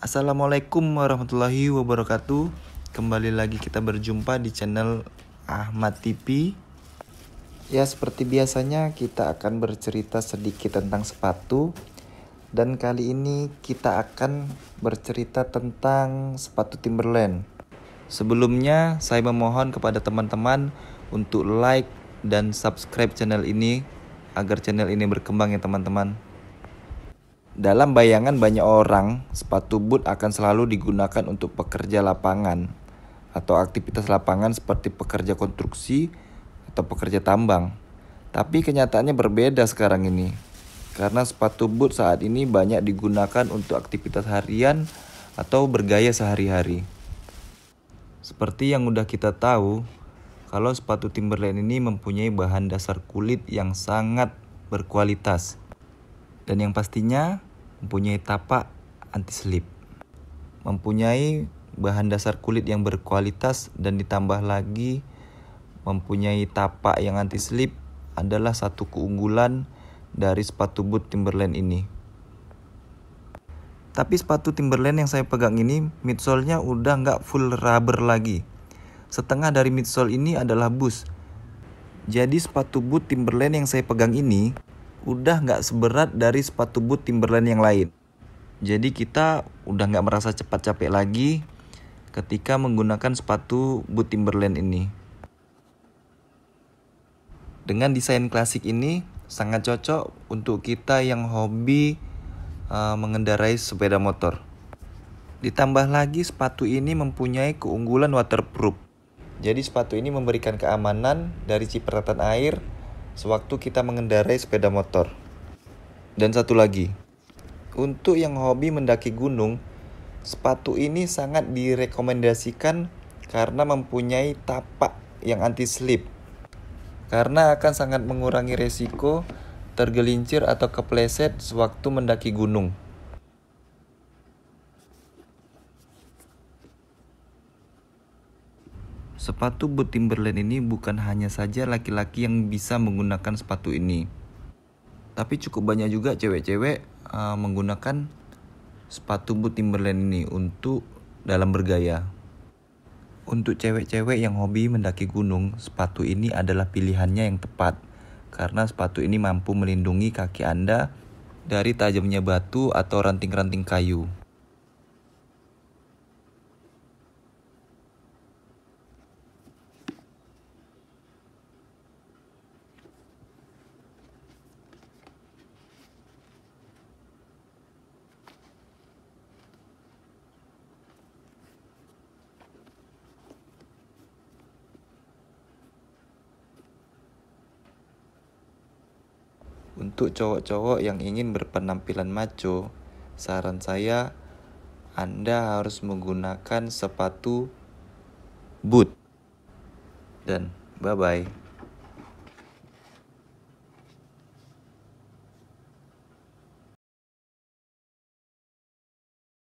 Assalamualaikum warahmatullahi wabarakatuh. Kembali lagi kita berjumpa di channel Ahmad TV. Ya, seperti biasanya kita akan bercerita sedikit tentang sepatu dan kali ini kita akan bercerita tentang sepatu Timberland. Sebelumnya, saya memohon kepada teman-teman untuk like dan subscribe channel ini agar channel ini berkembang ya teman-teman. Dalam bayangan banyak orang, sepatu boot akan selalu digunakan untuk pekerja lapangan atau aktivitas lapangan seperti pekerja konstruksi atau pekerja tambang. Tapi kenyataannya berbeda sekarang ini. Karena sepatu boot saat ini banyak digunakan untuk aktivitas harian atau bergaya sehari-hari. Seperti yang udah kita tahu, kalau sepatu Timberland ini mempunyai bahan dasar kulit yang sangat berkualitas. Dan yang pastinya mempunyai tapak anti-slip, mempunyai bahan dasar kulit yang berkualitas dan ditambah lagi mempunyai tapak yang anti-slip adalah satu keunggulan dari sepatu boot Timberland ini. Tapi sepatu Timberland yang saya pegang ini midsole-nya udah nggak full rubber lagi. Setengah dari midsole ini adalah bus. Jadi sepatu boot Timberland yang saya pegang ini udah nggak seberat dari sepatu boot Timberland yang lain. Jadi kita udah nggak merasa cepat capek lagi ketika menggunakan sepatu boot Timberland ini. Dengan desain klasik ini sangat cocok untuk kita yang hobi uh, mengendarai sepeda motor. Ditambah lagi sepatu ini mempunyai keunggulan waterproof. Jadi sepatu ini memberikan keamanan dari cipratan air sewaktu kita mengendarai sepeda motor. Dan satu lagi, untuk yang hobi mendaki gunung, sepatu ini sangat direkomendasikan karena mempunyai tapak yang anti slip. Karena akan sangat mengurangi resiko tergelincir atau kepleset sewaktu mendaki gunung. Sepatu boot Timberland ini bukan hanya saja laki-laki yang bisa menggunakan sepatu ini. Tapi cukup banyak juga cewek-cewek uh, menggunakan sepatu boot Timberland ini untuk dalam bergaya. Untuk cewek-cewek yang hobi mendaki gunung, sepatu ini adalah pilihannya yang tepat. Karena sepatu ini mampu melindungi kaki Anda dari tajamnya batu atau ranting-ranting kayu. Untuk cowok-cowok yang ingin berpenampilan maco, saran saya Anda harus menggunakan sepatu boot. Dan bye-bye.